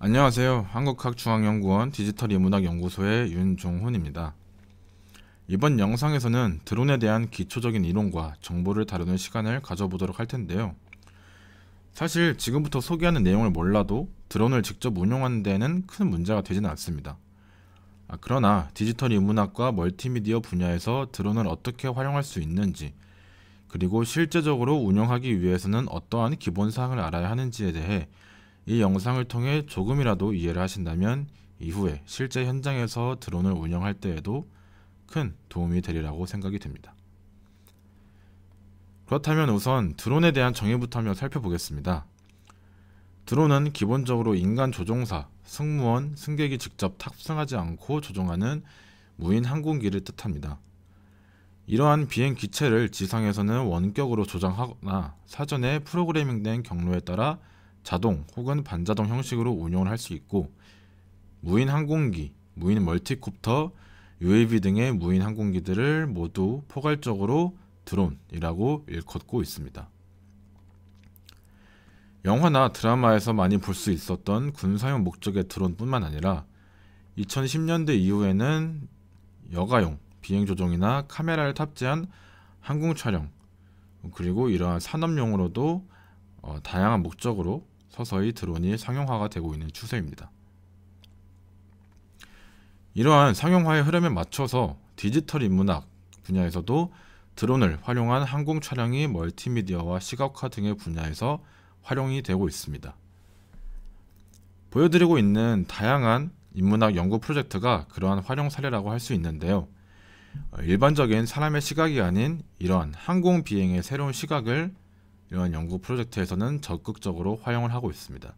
안녕하세요. 한국학중앙연구원 디지털인문학연구소의 윤종훈입니다. 이번 영상에서는 드론에 대한 기초적인 이론과 정보를 다루는 시간을 가져보도록 할 텐데요. 사실 지금부터 소개하는 내용을 몰라도 드론을 직접 운용하는 데는 큰 문제가 되지는 않습니다. 아, 그러나 디지털 인문학과 멀티미디어 분야에서 드론을 어떻게 활용할 수 있는지 그리고 실제적으로 운영하기 위해서는 어떠한 기본 사항을 알아야 하는지에 대해 이 영상을 통해 조금이라도 이해를 하신다면 이후에 실제 현장에서 드론을 운영할 때에도 큰 도움이 되리라고 생각이 됩니다. 그렇다면 우선 드론에 대한 정의부터 한번 살펴보겠습니다. 드론은 기본적으로 인간 조종사, 승무원, 승객이 직접 탑승하지 않고 조종하는 무인 항공기를 뜻합니다. 이러한 비행 기체를 지상에서는 원격으로 조장하거나 사전에 프로그래밍된 경로에 따라 자동 혹은 반자동 형식으로 운용을 할 수 있고 무인 항공기, 무인 멀티콥터, UAV 등의 무인 항공기들을 모두 포괄적으로 드론이라고 일컫고 있습니다. 영화나 드라마에서 많이 볼 수 있었던 군사용 목적의 드론뿐만 아니라 2010년대 이후에는 여가용, 비행 조종이나 카메라를 탑재한 항공 촬영 그리고 이러한 산업용으로도 어, 다양한 목적으로 서서히 드론이 상용화가 되고 있는 추세입니다. 이러한 상용화의 흐름에 맞춰서 디지털 인문학 분야에서도 드론을 활용한 항공 촬영이 멀티미디어와 시각화 등의 분야에서 활용이 되고 있습니다. 보여드리고 있는 다양한 인문학 연구 프로젝트가 그러한 활용 사례라고 할 수 있는데요. 어, 일반적인 사람의 시각이 아닌 이러한 항공 비행의 새로운 시각을 이러한 연구 프로젝트에서는 적극적으로 활용을 하고 있습니다.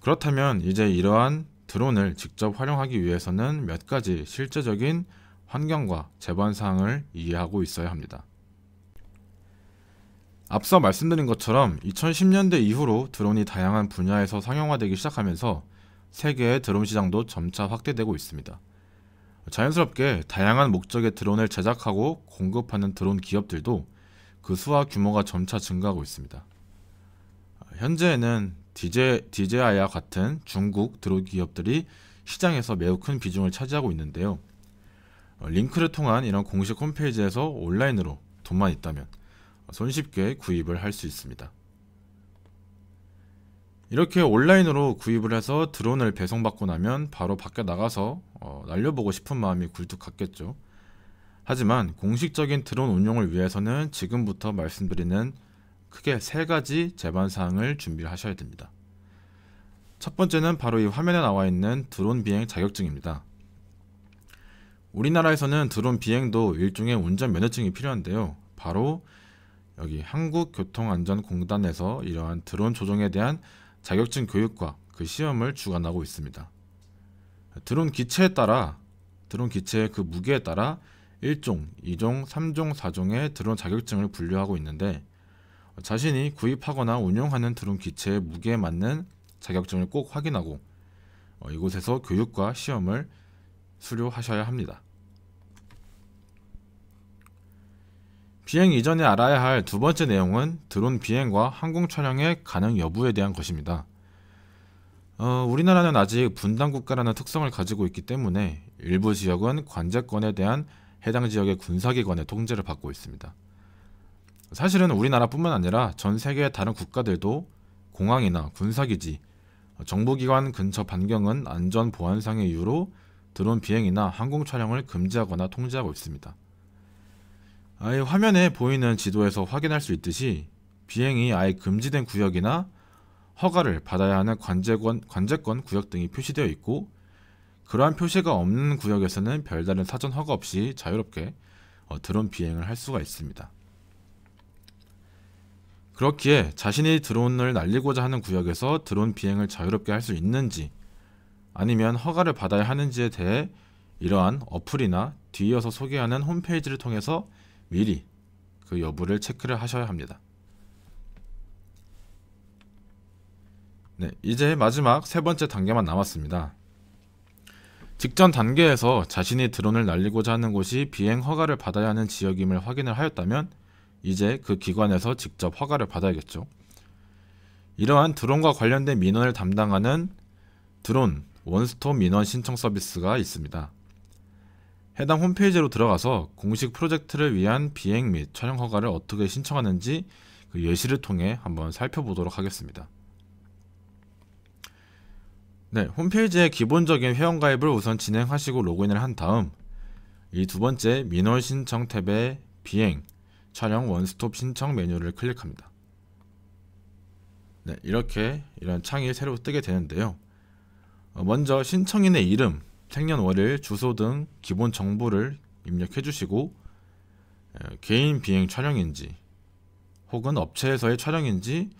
그렇다면 이제 이러한 드론을 직접 활용하기 위해서는 몇 가지 실제적인 환경과 제반 사항을 이해하고 있어야 합니다. 앞서 말씀드린 것처럼 2010년대 이후로 드론이 다양한 분야에서 상용화되기 시작하면서 세계의 드론 시장도 점차 확대되고 있습니다. 자연스럽게 다양한 목적의 드론을 제작하고 공급하는 드론 기업들도 그 수와 규모가 점차 증가하고 있습니다. 현재에는 DJI와 같은 중국 드론 기업들이 시장에서 매우 큰 비중을 차지하고 있는데요. 어, 링크를 통한 이런 공식 홈페이지에서 온라인으로 돈만 있다면 손쉽게 구입을 할 수 있습니다. 이렇게 온라인으로 구입을 해서 드론을 배송받고 나면 바로 밖에 나가서 어, 날려보고 싶은 마음이 굴뚝 같겠죠. 하지만 공식적인 드론 운용을 위해서는 지금부터 말씀드리는 크게 세 가지 제반 사항을 준비하셔야 됩니다. 첫 번째는 바로 이 화면에 나와 있는 드론 비행 자격증입니다. 우리나라에서는 드론 비행도 일종의 운전 면허증이 필요한데요. 바로 여기 한국교통안전공단에서 이러한 드론 조종에 대한 자격증 교육과 그 시험을 주관하고 있습니다. 드론 기체에 따라 드론 기체의 그 무게에 따라 1종, 2종, 3종, 4종의 드론 자격증을 분류하고 있는데 자신이 구입하거나 운용하는 드론 기체의 무게에 맞는 자격증을 꼭 확인하고 어, 이곳에서 교육과 시험을 수료하셔야 합니다. 비행 이전에 알아야 할 두 번째 내용은 드론 비행과 항공 촬영의 가능 여부에 대한 것입니다. 어, 우리나라는 아직 분단 국가라는 특성을 가지고 있기 때문에 일부 지역은 관제권에 대한 해당 지역의 군사기관의 통제를 받고 있습니다. 사실은 우리나라뿐만 아니라 전 세계의 다른 국가들도 공항이나 군사기지, 정부기관 근처 반경은 안전 보안상의 이유로 드론 비행이나 항공 촬영을 금지하거나 통제하고 있습니다. 아예 화면에 보이는 지도에서 확인할 수 있듯이 비행이 아예 금지된 구역이나 허가를 받아야 하는 관제권, 관제권 구역 등이 표시되어 있고 그러한 표시가 없는 구역에서는 별다른 사전 허가 없이 자유롭게 어, 드론 비행을 할 수가 있습니다. 그렇기에 자신이 드론을 날리고자 하는 구역에서 드론 비행을 자유롭게 할 수 있는지 아니면 허가를 받아야 하는지에 대해 이러한 어플이나 뒤이어서 소개하는 홈페이지를 통해서 미리 그 여부를 체크를 하셔야 합니다. 네, 이제 마지막 세 번째 단계만 남았습니다. 직전 단계에서 자신이 드론을 날리고자 하는 곳이 비행 허가를 받아야 하는 지역임을 확인을 하였다면 이제 그 기관에서 직접 허가를 받아야겠죠. 이러한 드론과 관련된 민원을 담당하는 드론 원스톱 민원 신청 서비스가 있습니다. 해당 홈페이지로 들어가서 공식 프로젝트를 위한 비행 및 촬영 허가를 어떻게 신청하는지 그 예시를 통해 한번 살펴보도록 하겠습니다. 네, 홈페이지의 기본적인 회원가입을 우선 진행하시고 로그인을 한 다음 이 두 번째 민원 신청 탭의 비행, 촬영 원스톱 신청 메뉴를 클릭합니다. 네, 이렇게 이런 창이 새로 뜨게 되는데요. 어, 먼저 신청인의 이름, 생년월일, 주소 등 기본 정보를 입력해 주시고 개인 비행 촬영인지 혹은 업체에서의 촬영인지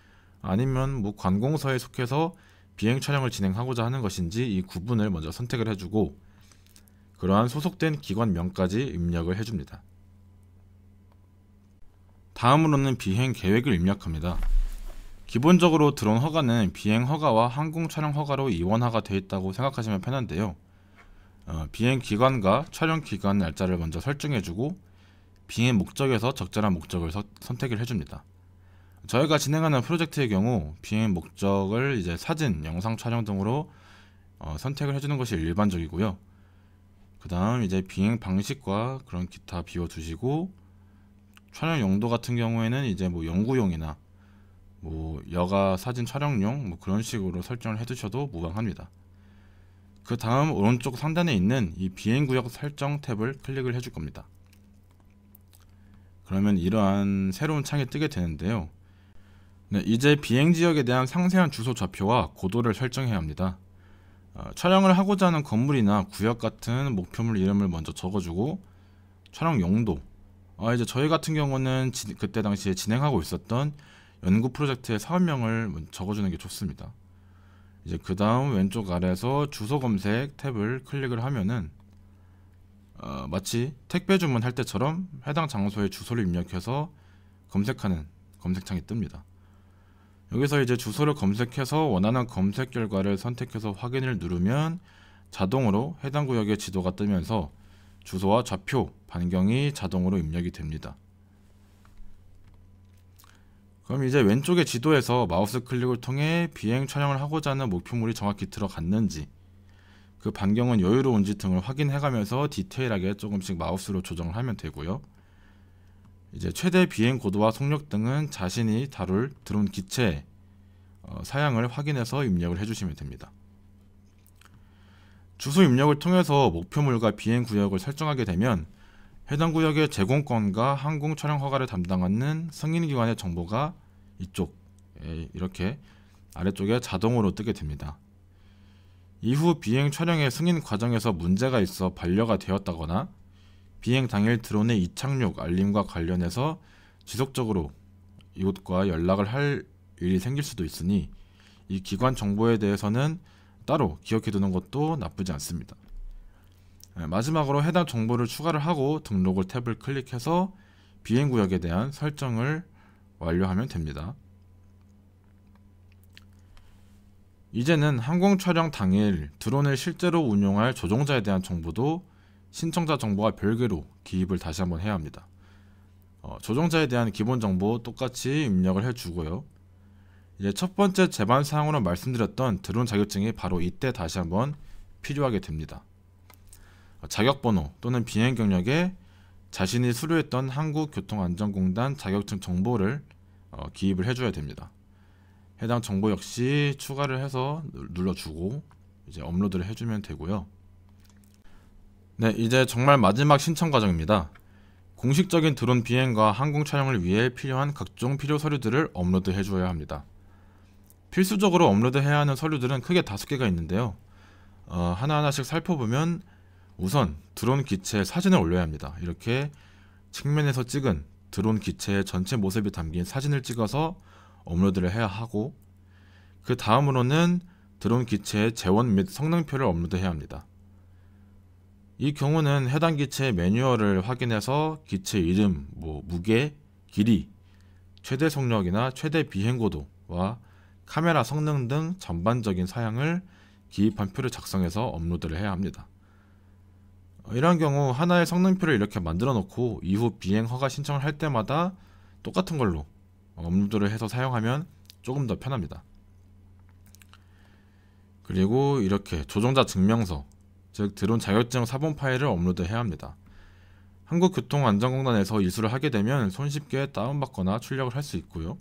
아니면 뭐 관공서에 속해서 비행 촬영을 진행하고자 하는 것인지 이 구분을 먼저 선택을 해주고 그러한 소속된 기관명까지 입력을 해줍니다. 다음으로는 비행 계획을 입력합니다. 기본적으로 드론 허가는 비행 허가와 항공 촬영 허가로 이원화가 되어 있다고 생각하시면 편한데요. 어, 비행 기간과 촬영 기간 날짜를 먼저 설정해주고 비행 목적에서 적절한 목적을 서, 선택을 해줍니다. 저희가 진행하는 프로젝트의 경우 비행 목적을 이제 사진, 영상 촬영 등으로 어, 선택을 해주는 것이 일반적이고요. 그 다음 이제 비행 방식과 그런 기타 비워두시고 촬영 용도 같은 경우에는 이제 뭐 연구용이나 뭐 여가 사진 촬영용 뭐 그런 식으로 설정을 해두셔도 무방합니다. 그 다음 오른쪽 상단에 있는 이 비행구역 설정 탭을 클릭을 해 줄 겁니다. 그러면 이러한 새로운 창이 뜨게 되는데요. 네, 이제 비행지역에 대한 상세한 주소 좌표와 고도를 설정해야 합니다. 어, 촬영을 하고자 하는 건물이나 구역 같은 목표물 이름을 먼저 적어주고 촬영 용도 아, 이제 저희 같은 경우는 지, 그때 당시에 진행하고 있었던 연구 프로젝트의 사업명을 적어주는 게 좋습니다. 이제 그 다음 왼쪽 아래에서 주소 검색 탭을 클릭을 하면은 어, 마치 택배 주문할 때처럼 해당 장소의 주소를 입력해서 검색하는 검색창이 뜹니다. 여기서 이제 주소를 검색해서 원하는 검색 결과를 선택해서 확인을 누르면 자동으로 해당 구역의 지도가 뜨면서 주소와 좌표 반경이 자동으로 입력이 됩니다. 그럼 이제 왼쪽의 지도에서 마우스 클릭을 통해 비행 촬영을 하고자 하는 목표물이 정확히 들어갔는지 그 반경은 여유로운지 등을 확인해가면서 디테일하게 조금씩 마우스로 조정을 하면 되고요. 이제 최대 비행 고도와 속력 등은 자신이 다룰 드론 기체 어, 사양을 확인해서 입력을 해주시면 됩니다. 주소 입력을 통해서 목표물과 비행 구역을 설정하게 되면 해당 구역의 제공권과 항공 촬영 허가를 담당하는 승인기관의 정보가 이쪽 예, 이렇게 아래쪽에 자동으로 뜨게 됩니다. 이후 비행 촬영의 승인 과정에서 문제가 있어 반려가 되었다거나 비행 당일 드론의 이착륙 알림과 관련해서 지속적으로 이곳과 연락을 할 일이 생길 수도 있으니 이 기관 정보에 대해서는 따로 기억해두는 것도 나쁘지 않습니다. 예, 마지막으로 해당 정보를 추가를 하고 등록을 탭을 클릭해서 비행 구역에 대한 설정을 완료하면 됩니다. 이제는 항공 촬영 당일 드론을 실제로 운용할 조종자에 대한 정보도 신청자 정보와 별개로 기입을 다시 한번 해야 합니다. 어, 조종자에 대한 기본 정보 똑같이 입력을 해주고요. 이제 첫 번째 제반 사항으로 말씀드렸던 드론 자격증이 바로 이때 다시 한번 필요하게 됩니다. 어, 자격 번호 또는 비행 경력에 자신이 수료했던 한국교통안전공단 자격증 정보를 어, 기입을 해줘야 됩니다. 해당 정보 역시 추가를 해서 눌러주고 이제 업로드를 해주면 되고요. 네, 이제 정말 마지막 신청 과정입니다. 공식적인 드론 비행과 항공 촬영을 위해 필요한 각종 필요 서류들을 업로드 해줘야 합니다. 필수적으로 업로드해야 하는 서류들은 크게 다섯 개가 있는데요. 어, 하나하나씩 살펴보면 우선 드론 기체에 사진을 올려야 합니다. 이렇게 측면에서 찍은 드론 기체의 전체 모습이 담긴 사진을 찍어서 업로드를 해야 하고 그 다음으로는 드론 기체의 재원 및 성능표를 업로드해야 합니다. 이 경우는 해당 기체의 매뉴얼을 확인해서 기체 이름, 뭐 무게, 길이, 최대 속력이나 최대 비행고도와 카메라 성능 등 전반적인 사양을 기입한 표를 작성해서 업로드를 해야 합니다. 어, 이런 경우 하나의 성능표를 이렇게 만들어 놓고 이후 비행 허가 신청을 할 때마다 똑같은 걸로 업로드를 해서 사용하면 조금 더 편합니다. 그리고 이렇게 조종자 증명서, 즉 드론 자격증 사본 파일을 업로드해야 합니다. 한국교통안전공단에서 이수를 하게 되면 손쉽게 다운받거나 출력을 할 수 있고요.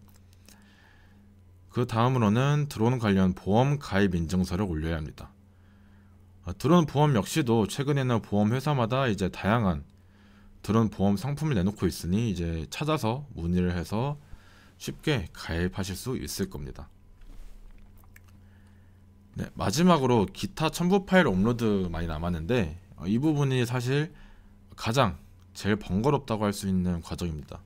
그 다음으로는 드론 관련 보험 가입 인증서를 올려야 합니다. 아, 드론 보험 역시도 최근에는 보험 회사마다 이제 다양한 드론 보험 상품을 내놓고 있으니 이제 찾아서 문의를 해서 쉽게 가입하실 수 있을 겁니다. 네, 마지막으로 기타 첨부 파일 업로드 많이 남았는데 어, 이 부분이 사실 가장 제일 번거롭다고 할 수 있는 과정입니다.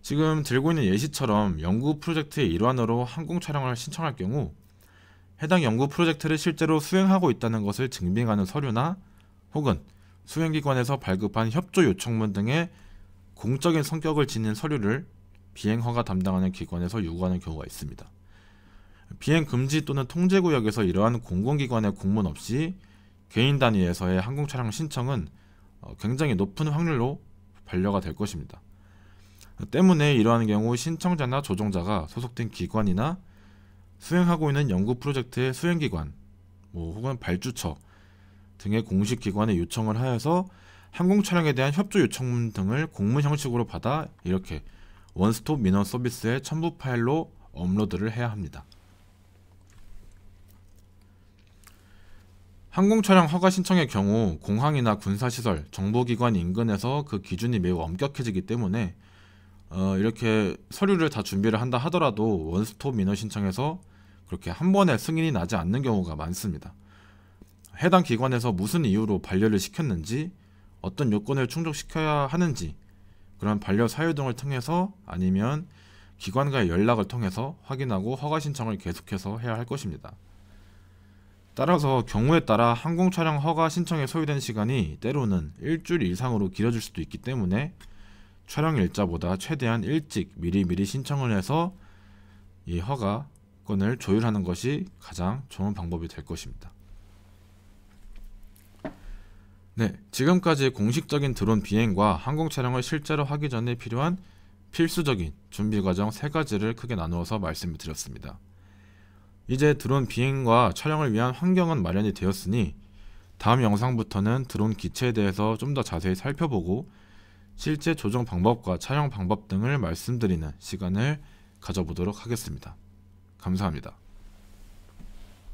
지금 들고 있는 예시처럼 연구 프로젝트의 일환으로 항공 촬영을 신청할 경우 해당 연구 프로젝트를 실제로 수행하고 있다는 것을 증빙하는 서류나 혹은 수행기관에서 발급한 협조 요청문 등의 공적인 성격을 지닌 서류를 비행허가 담당하는 기관에서 요구하는 경우가 있습니다. 비행 금지 또는 통제 구역에서 이러한 공공기관의 공문 없이 개인 단위에서의 항공 차량 신청은 어, 굉장히 높은 확률로 반려가 될 것입니다. 때문에 이러한 경우 신청자나 조종자가 소속된 기관이나 수행하고 있는 연구 프로젝트의 수행기관, 뭐 혹은 발주처 등의 공식 기관에 요청을 하여서 항공 촬영에 대한 협조 요청 등을 공문 형식으로 받아 이렇게 원스톱 민원 서비스의 첨부 파일로 업로드를 해야 합니다. 항공 촬영 허가 신청의 경우 공항이나 군사시설, 정보기관 인근에서 그 기준이 매우 엄격해지기 때문에 어, 이렇게 서류를 다 준비를 한다 하더라도 원스톱 민원 신청에서 그렇게 한 번에 승인이 나지 않는 경우가 많습니다. 해당 기관에서 무슨 이유로 반려를 시켰는지 어떤 요건을 충족시켜야 하는지 그런 반려 사유 등을 통해서 아니면 기관과의 연락을 통해서 확인하고 허가 신청을 계속해서 해야 할 것입니다. 따라서 경우에 따라 항공 촬영 허가 신청에 소요된 시간이 때로는 일주일 이상으로 길어질 수도 있기 때문에 촬영 일자보다 최대한 일찍 미리미리 신청을 해서 이 허가권을 조율하는 것이 가장 좋은 방법이 될 것입니다. 네, 지금까지 공식적인 드론 비행과 항공 촬영을 실제로 하기 전에 필요한 필수적인 준비 과정 세 가지를 크게 나누어서 말씀을 드렸습니다. 이제 드론 비행과 촬영을 위한 환경은 마련이 되었으니 다음 영상부터는 드론 기체에 대해서 좀 더 자세히 살펴보고 실제 조정 방법과 촬영 방법 등을 말씀드리는 시간을 가져보도록 하겠습니다. 감사합니다.